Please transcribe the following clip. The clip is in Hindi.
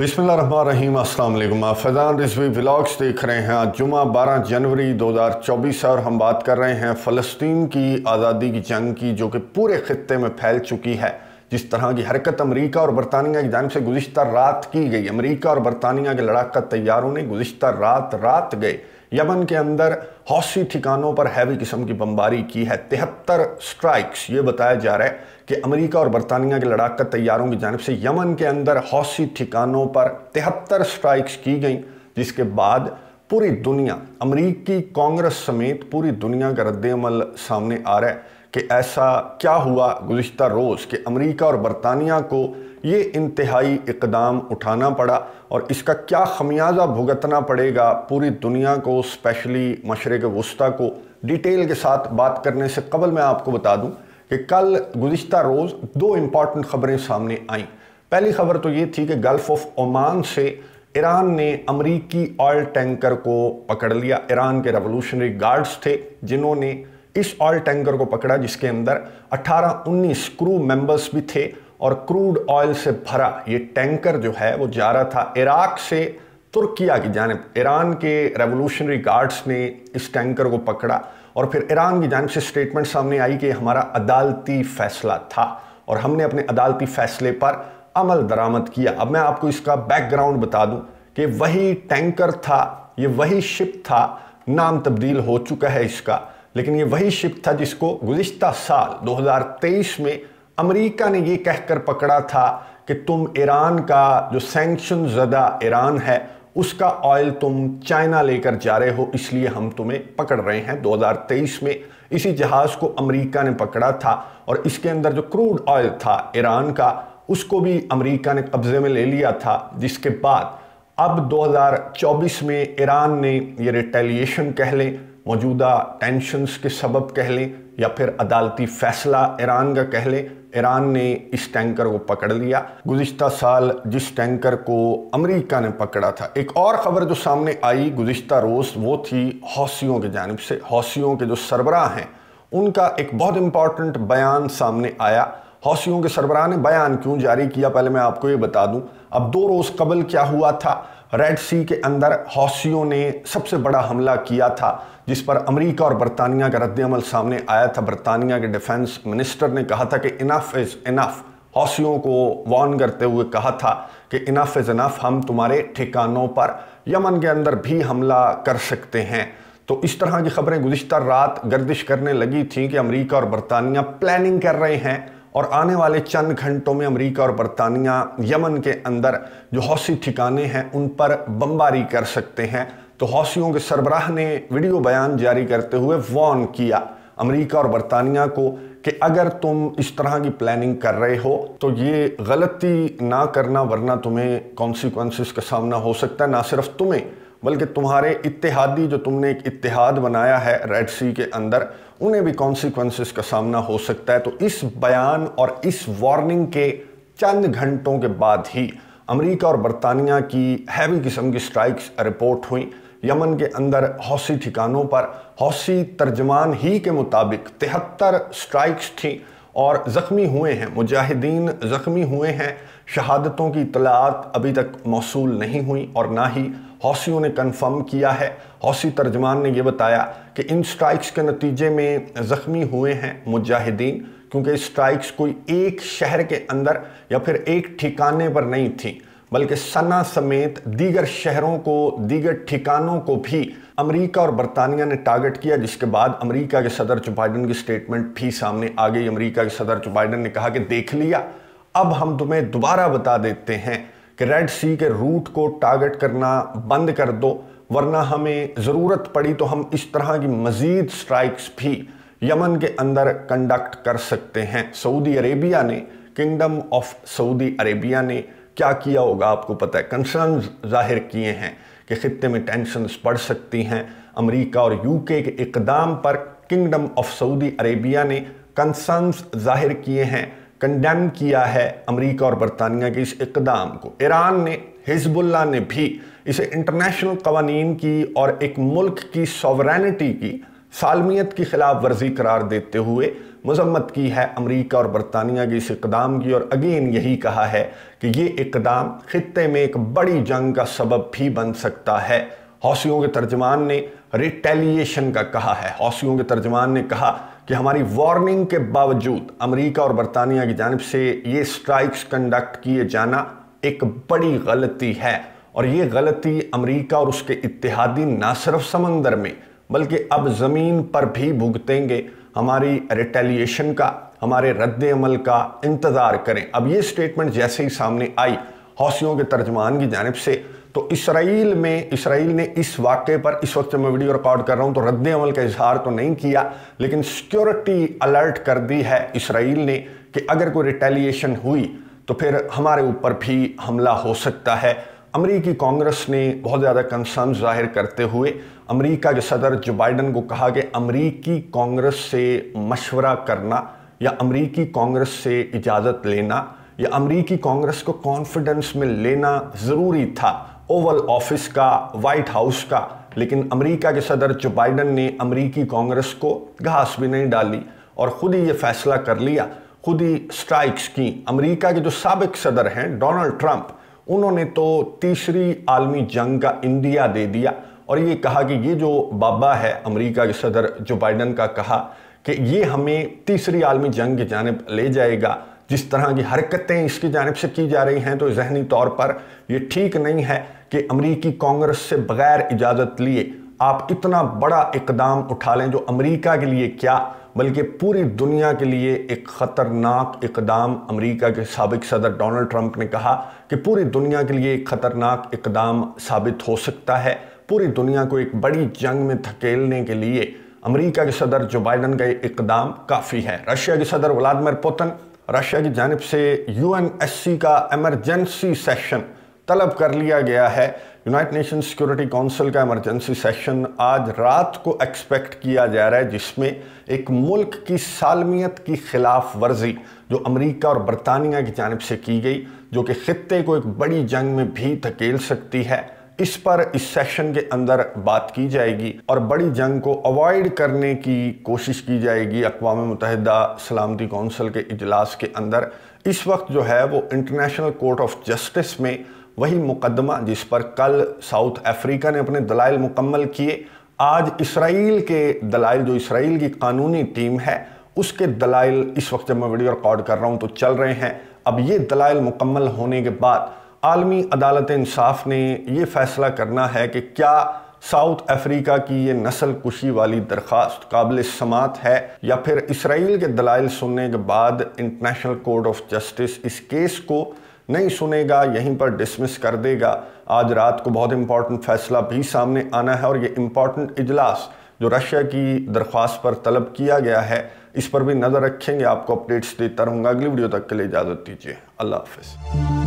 बिसमीम अल्लाम आप फैज़ान रिजवी व्लाग्स देख रहे हैं आज जुमा 12 जनवरी 2024 और हम बात कर रहे हैं फ़लस्तीन की आज़ादी की जंग की जो कि पूरे खत्े में फैल चुकी है जिस तरह की हरकत अमरीका और बरतानिया की जानब से गुजशत रात की गई अमरीका और बरतानिया के लड़ाका तैयारों ने गुज्तर रात रात गए यमन के अंदर हौसी ठिकानों पर हैवी किस्म की बमबारी की है तिहत्तर स्ट्राइक्स ये बताया जा रहा है कि अमेरिका और बरतानिया के लड़ाकत तैयारों की जानब से यमन के अंदर हौसी ठिकानों पर तिहत्तर स्ट्राइक्स की गई जिसके बाद पूरी दुनिया अमरीकी कांग्रेस समेत पूरी दुनिया का रद्दमल सामने आ रहा है कि ऐसा क्या हुआ गुज्त रोज़ कि अमरीका और बरतानिया को ये इंतहाई इकदाम उठाना पड़ा और इसका क्या खमियाजा भुगतना पड़ेगा पूरी दुनिया को स्पेशली मशरक़ वस्ती को डिटेल के साथ बात करने से कबल मैं आपको बता दूँ कि कल गुज्त रोज़ दो इम्पॉर्टेंट ख़बरें सामने आईं पहली खबर तो ये थी कि गल्फ़ ऑफ ओमान से ईरान ने अमरीकी ऑयल टैंकर को पकड़ लिया ईरान के रेवोल्यूशनरी गार्ड्स थे जिन्होंने इस ऑयल टैंकर को पकड़ा जिसके अंदर 18-19 क्रू मेंबर्स भी थे और क्रूड ऑयल से भरा ये टैंकर जो है वो जा रहा था इराक से तुर्किया की जानब ईरान के रेवोल्यूशनरी गार्ड्स ने इस टैंकर को पकड़ा और फिर ईरान की जानब से स्टेटमेंट सामने आई कि हमारा अदालती फैसला था और हमने अपने अदालती फैसले पर अमल दरामद किया अब मैं आपको इसका बैकग्राउंड बता दूं कि वही टैंकर था ये वही शिप था नाम तब्दील हो चुका है इसका लेकिन ये वही शिप था जिसको गुज्त साल 2023 में अमेरिका ने ये कहकर पकड़ा था कि तुम ईरान का जो सेंक्शन ज़दा ईरान है उसका ऑयल तुम चाइना लेकर जा रहे हो इसलिए हम तुम्हें पकड़ रहे हैं 2023 में इसी जहाज़ को अमेरिका ने पकड़ा था और इसके अंदर जो क्रूड ऑयल था ईरान का उसको भी अमेरिका ने कब्ज़े में ले लिया था जिसके बाद अब 2024 में ईरान ने ये रिटेलिएशन कह लें मौजूदा टेंशन्स के सबब कह लें या फिर अदालती फैसला ईरान का कह लें ईरान ने इस टैंकर को पकड़ लिया गुज्त साल जिस टैंकर को अमेरिका ने पकड़ा था एक और ख़बर जो सामने आई गुज्त रोज़ वो थी हौसियों की जानब से हौसियों के जो सरबराह हैं उनका एक बहुत इम्पॉर्टेंट बयान सामने आया हौसियों के सरबराह ने बयान क्यों जारी किया पहले मैं आपको ये बता दूं अब दो रोज़ कबल क्या हुआ था रेड सी के अंदर हौसियों ने सबसे बड़ा हमला किया था जिस पर अमेरिका और बरतानिया का रद्दमल सामने आया था बरतानिया के डिफेंस मिनिस्टर ने कहा था कि इनफ इज़ इनफ़ हौसियों को वॉर्न करते हुए कहा था कि इनफ इज़ इनफ हम तुम्हारे ठिकानों पर यमन के अंदर भी हमला कर सकते हैं तो इस तरह की खबरें गुजशत रात गर्दिश करने लगी थी कि अमरीका और बरतानिया प्लानिंग कर रहे हैं और आने वाले चंद घंटों में अमेरिका और बरतानिया यमन के अंदर जो हौसी ठिकाने हैं उन पर बमबारी कर सकते हैं तो हौसियों के सरबराह ने वीडियो बयान जारी करते हुए वॉर्न किया अमेरिका और बरतानिया को कि अगर तुम इस तरह की प्लानिंग कर रहे हो तो ये गलती ना करना वरना तुम्हें कॉन्सिक्वेंसिस का सामना हो सकता है ना सिर्फ तुम्हें बल्कि तुम्हारे इतिहादी जो तुमने एक इतिहाद बनाया है रेड सी के अंदर उन्हें भी कॉन्सिक्वेंसेस का सामना हो सकता है तो इस बयान और इस वार्निंग के चंद घंटों के बाद ही अमेरिका और बरतानिया की हैवी किस्म की स्ट्राइक्स रिपोर्ट हुई यमन के अंदर हौसी ठिकानों पर हौसी तर्जमान ही के मुताबिक तिहत्तर स्ट्राइक्स थी और ज़ख्मी हुए हैं मुजाहिदीन ज़ख्मी हुए हैं शहादतों की इतलात अभी तक मौसू नहीं हुई और ना ही हौसियों ने कंफर्म किया है हौसी तर्जमान ने यह बताया कि इन स्ट्राइक्स के नतीजे में ज़ख्मी हुए हैं मुजाहिदीन क्योंकि स्ट्राइक्स कोई एक शहर के अंदर या फिर एक ठिकाने पर नहीं थी बल्कि सना समेत दीगर शहरों को दीगर ठिकानों को भी अमेरिका और बरतानिया ने टारगेट किया जिसके बाद अमेरिका के सदर जो बाइडन की स्टेटमेंट भी सामने आ गई अमेरिका के सदर जो बाइडन ने कहा कि देख लिया अब हम तुम्हें दोबारा बता देते हैं कि रेड सी के रूट को टारगेट करना बंद कर दो वरना हमें ज़रूरत पड़ी तो हम इस तरह की मज़ीद स्ट्राइक्स भी यमन के अंदर कंडक्ट कर सकते हैं सऊदी अरेबिया ने किंगडम ऑफ सऊदी अरेबिया ने क्या किया होगा आपको पता है कंसर्न जाहिर किए हैं कि खत्े में टेंशनस बढ़ सकती हैं अमरीका और यू के इकदाम पर किंगडम ऑफ सऊदी अरेबिया ने कंसर्नस जाहिर किए हैं कंडेम किया है अमेरिका और बरतानिया के इस इकदाम को ईरान ने हिजबुल्ला ने भी इसे इंटरनेशनल कवानीन की और एक मुल्क की सॉवरनिटी की सालमियत की खिलाफ वर्जी करार देते हुए मजम्मत की है अमेरिका और बरतानिया के इस इकदाम की और अगेन यही कहा है कि ये इकदाम ख़त्े में एक बड़ी जंग का सबब भी बन सकता है हौसियों के तर्जमान ने रिटेलिएशन का कहा है हौसियों के तर्जमान ने कहा कि हमारी वार्निंग के बावजूद अमेरिका और बरतानिया की जानब से ये स्ट्राइक्स कंडक्ट किए जाना एक बड़ी गलती है और ये गलती अमेरिका और उसके इतिहादी ना सिर्फ समंदर में बल्कि अब ज़मीन पर भी भुगतेंगे हमारी रिटेलिएशन का हमारे रद्द अमल का इंतज़ार करें अब ये स्टेटमेंट जैसे ही सामने आई हौसियों के तर्जमान की जानब से तो इसराइल में इसराइल ने इस वाक़े पर इस वक्त मैं वीडियो रिकॉर्ड कर रहा हूँ तो रद्द अमल का इजहार तो नहीं किया लेकिन सिक्योरिटी अलर्ट कर दी है इसराइल ने कि अगर कोई रिटेलिएशन हुई तो फिर हमारे ऊपर भी हमला हो सकता है अमरीकी कांग्रेस ने बहुत ज़्यादा कंसर्न जाहिर करते हुए अमरीका के सदर जो बाइडन को कहा कि अमरीकी कांग्रेस से मशवरा करना या अमरीकी कांग्रेस से इजाज़त लेना या अमरीकी कांग्रेस को कॉन्फिडेंस में लेना ज़रूरी था ओवल ऑफिस का वाइट हाउस का लेकिन अमेरिका के सदर जो बाइडन ने अमेरिकी कांग्रेस को घास भी नहीं डाली और ख़ुद ही ये फैसला कर लिया खुद ही स्ट्राइक्स की अमेरिका के जो सबक सदर हैं डोनाल्ड ट्रंप उन्होंने तो तीसरी आलमी जंग का इंडिया दे दिया और ये कहा कि ये जो बाबा है अमेरिका के सदर जो बाइडन का कहा कि ये हमें तीसरी आलमी जंग की जानब ले जाएगा जिस तरह की हरकतें इसकी जानब से की जा रही हैं तो जहनी तौर पर ये ठीक नहीं है कि अमरीकी कांग्रेस से बग़ैर इजाज़त लिए आप इतना बड़ा इकदाम उठा लें जो अमरीका के लिए क्या बल्कि पूरी दुनिया के लिए एक ख़तरनाक इकदाम अमेरिका के सबक सदर डोनाल्ड ट्रंप ने कहा कि पूरी दुनिया के लिए एक ख़तरनाक इकदाम साबित हो सकता है पूरी दुनिया को एक बड़ी जंग में धकेलने के लिए अमेरिका के सदर जो बाइडन का इकदाम काफ़ी है रशिया के सदर व्लादिमिर पुतिन रशिया की जानब से यू एन एस सी का एमरजेंसी सेशन तलब कर लिया गया है यूनाइटेड नेशन सिक्योरिटी काउंसिल का एमरजेंसी सेशन आज रात को एक्सपेक्ट किया जा रहा है जिसमें एक मुल्क की सालमियत की खिलाफ वर्जी जो अमेरिका और बरतानिया की जानब से की गई जो कि ख़त्े को एक बड़ी जंग में भी धकेल सकती है इस पर इस सेक्शन के अंदर बात की जाएगी और बड़ी जंग को अवॉइड करने की कोशिश की जाएगी अकवा मुतहदा सलामती कौंसिल के इजलास के अंदर इस वक्त जो है वो इंटरनेशनल कोर्ट ऑफ जस्टिस में वही मुकदमा जिस पर कल साउथ अफ्रीका ने अपने दलाइल मुकम्मल किए आज इसराइल के दलाइल जो इसराइल की कानूनी टीम है उसके दलाइल इस वक्त जब मैं वीडियो रिकॉर्ड कर रहा हूँ तो चल रहे हैं अब ये दलाइल मुकम्मल होने के बाद आलमी अदालत इंसाफ ने यह फ़ैसला करना है कि क्या साउथ अफ्रीका की ये नस्ल कुशी वाली दरख्वास्त काबिल समात है या फिर इसराइल के दलाइल सुनने के बाद इंटरनेशनल कोर्ट ऑफ जस्टिस इस केस को नहीं सुनेगा यहीं पर डिसमिस कर देगा आज रात को बहुत इंपॉर्टेंट फैसला भी सामने आना है और ये इंपॉर्टेंट इजलास जो रशिया की दरख्वास्त पर तलब किया गया है इस पर भी नज़र रखेंगे आपको अपडेट्स देता रहूँगा अगली वीडियो तक के लिए इजाज़त दीजिए अल्लाह हाफिज़